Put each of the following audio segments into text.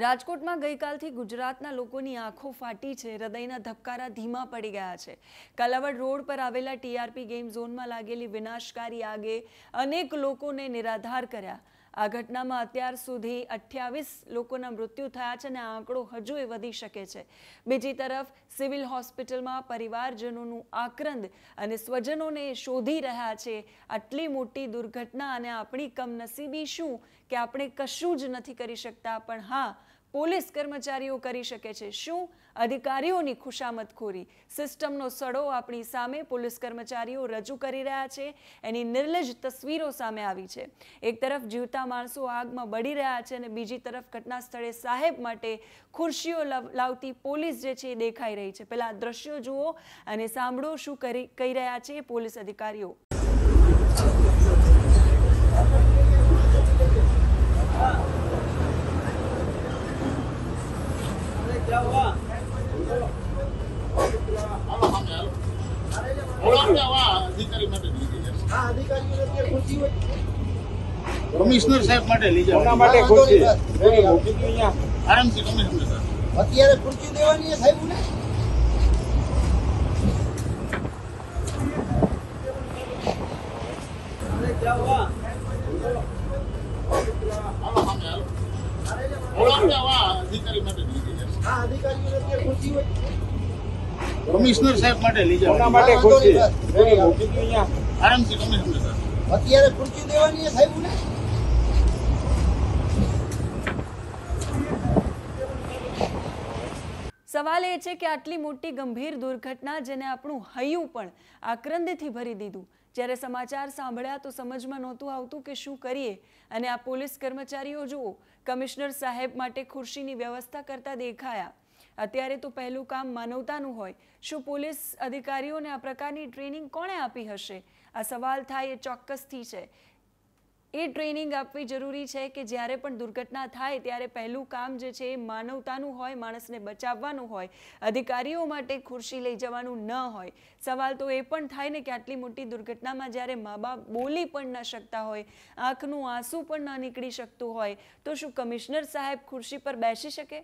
રાજકોટમાં ગઈકાલથી ગુજરાતના લોકોની આંખો ફાટી છે હૃદયના ધબકારા ધીમા પડી ગયા છે કાલાવડ રોડ પર આવેલા ટીઆરપી ગેમ ઝોનમાં લાગેલી વિનાશકારી આગે અનેક લોકોને નિરાધાર કર્યા આ ઘટનામાં અત્યાર સુધી અઠ્યાવીસ લોકોના મૃત્યુ થયા છે અને આ આંકડો હજુ એ વધી શકે છે બીજી તરફ સિવિલ હોસ્પિટલમાં પરિવારજનોનું આક્રંદ અને સ્વજનોને શોધી રહ્યા છે આટલી મોટી દુર્ઘટના અને આપણી કમનસીબી શું કે આપણે કશું જ નથી કરી શકતા પણ હા પોલીસ કર્મચારીઓ કરી શકે છે શું અધિકારીઓની ખુશામતખોરી સિસ્ટમનો સડો આપણી સામે પોલીસ કર્મચારીઓ રજૂ કરી રહ્યા છે એની નિર્લજ તસવીરો સામે આવી છે એક તરફ જીવતા માણસો આગમાં બળી રહ્યા છે અને બીજી તરફ ઘટના સ્થળે સાહેબ માટે ખુરશીઓ લાવતી પોલીસ જે છે એ દેખાઈ રહી છે પહેલાં દ્રશ્યો જુઓ અને સાંભળો શું કરી કહી રહ્યા છે પોલીસ અધિકારીઓ કમિશનર સાહેબ માટે લઈ જાવ માટે ખુરશી આરામથી કમિશનર સાહેબ અત્યારે ખુરશી દેવાની સાહેબ ને અધિકારી માટે ખુરશી હોય કમિશનર સાહેબ માટે લઈ જાવ માટે ખુરશી આરામથી કમિશનર સાહેબ અત્યારે ખુરશી દેવાની સાહેબ ને સવાલ એ છે કે આટલી મોટી ગંભીર દુર્ઘટના જેને આપણું હૈયું પણ આક્રંદથી ભરી દીધું જ્યારે સમાચાર સાંભળ્યા તો સમજમાં નહોતું આવતું કે શું કરીએ અને આ પોલીસ કર્મચારીઓ જુઓ કમિશનર સાહેબ માટે ખુરશીની વ્યવસ્થા કરતા દેખાયા અત્યારે તો પહેલું કામ માનવતાનું હોય શું પોલીસ અધિકારીઓને આ પ્રકારની ટ્રેનિંગ કોણે આપી હશે આ સવાલ થાય એ ચોક્કસથી છે એ ટ્રેનિંગ આપવી જરૂરી છે કે જ્યારે પણ દુર્ઘટના થાય ત્યારે પહેલું કામ જે છે એ માનવતાનું હોય માણસને બચાવવાનું હોય અધિકારીઓ માટે ખુરશી લઈ જવાનું ન હોય સવાલ તો એ પણ થાય ને કે આટલી મોટી દુર્ઘટનામાં જ્યારે મા બાપ બોલી પણ ન શકતા હોય આંખનું આંસુ પણ ન નીકળી શકતું હોય તો શું કમિશનર સાહેબ ખુરશી પર બેસી શકે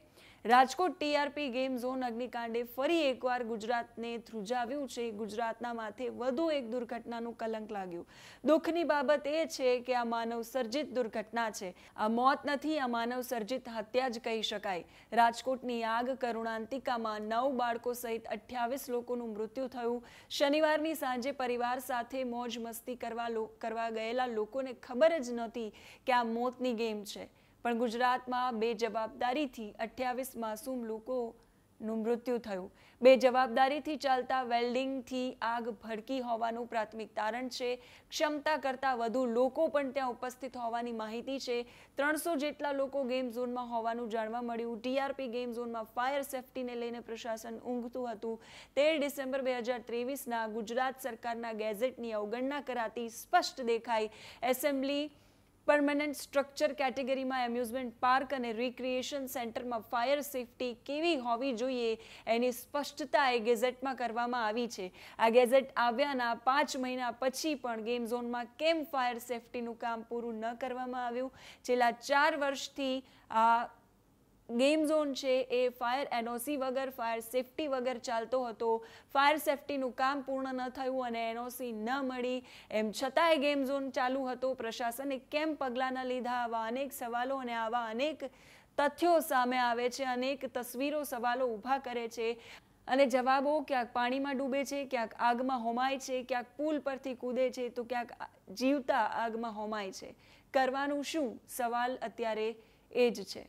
રાજકોટ ટીઆરપી ગેમ ઝોન અગ્નિકાંડે ફરી એકવાર ગુજરાતને ધ્રુજાવ્યું છે ગુજરાતના માથે વધુ એક દુર્ઘટનાનું કલંક લાગ્યું દુઃખની બાબત એ છે કે આ માનવ સર્જિત દુર્ઘટના છે આ મોત નથી આ માનવ સર્જિત હત્યા જ કહી શકાય રાજકોટની આગ કરુણાંતિકામાં નવ બાળકો સહિત અઠ્યાવીસ લોકોનું મૃત્યુ થયું શનિવારની સાંજે પરિવાર સાથે મોજ મસ્તી કરવા કરવા ગયેલા લોકોને ખબર જ નહોતી કે આ મોતની ગેમ છે પણ ગુજરાતમાં બે જવાબદારીથી અઠ્યાવીસ માસૂમ લોકો નું મૃત્યુ થયું બે જવાબદારીથી ચાલતા વેલ્ડિંગથી આગ ભડકી હોવાનું પ્રાથમિક તારણ છે ક્ષમતા કરતાં વધુ લોકો પણ ત્યાં ઉપસ્થિત હોવાની માહિતી છે ત્રણસો જેટલા લોકો ગેમ ઝોનમાં હોવાનું જાણવા મળ્યું ટીઆરપી ગેમ ઝોનમાં ફાયર સેફટીને લઈને પ્રશાસન ઊંઘતું હતું તેર ડિસેમ્બર બે હજાર ત્રેવીસના ગુજરાત સરકારના ગેઝેટની અવગણના કરાતી સ્પષ્ટ દેખાઈ એસેમ્બલી પરમનન્ટ સ્ટ્રક્ચર કેટેગરીમાં એમ્યુઝમેન્ટ પાર્ક અને રિક્રિએશન સેન્ટરમાં ફાયર સેફટી કેવી હોવી જોઈએ એની સ્પષ્ટતા એ ગેઝેટમાં કરવામાં આવી છે આ ગેઝેટ આવ્યાના પાંચ મહિના પછી પણ ગેમ ઝોનમાં કેમ ફાયર સેફટીનું કામ પૂરું ન કરવામાં આવ્યું છેલ્લા ચાર વર્ષથી આ ગેમ ઝોન છે એ ફાયર એનઓસી વગર ફાયર સેફટી વગર ચાલતો હતો ફાયર સેફટીનું કામ પૂર્ણ ન થયું અને એનઓસી ન મળી એમ છતાંય ગેમ ઝોન ચાલુ હતો પ્રશાસને કેમ પગલાંના લીધા આવા અનેક સવાલો અને આવા અનેક તથ્યો સામે આવે છે અનેક તસવીરો સવાલો ઊભા કરે છે અને જવાબો ક્યાંક પાણીમાં ડૂબે છે ક્યાંક આગમાં હોમાય છે ક્યાંક પુલ પરથી કૂદે છે તો ક્યાંક જીવતા આગમાં હોમાય છે કરવાનું શું સવાલ અત્યારે એ જ છે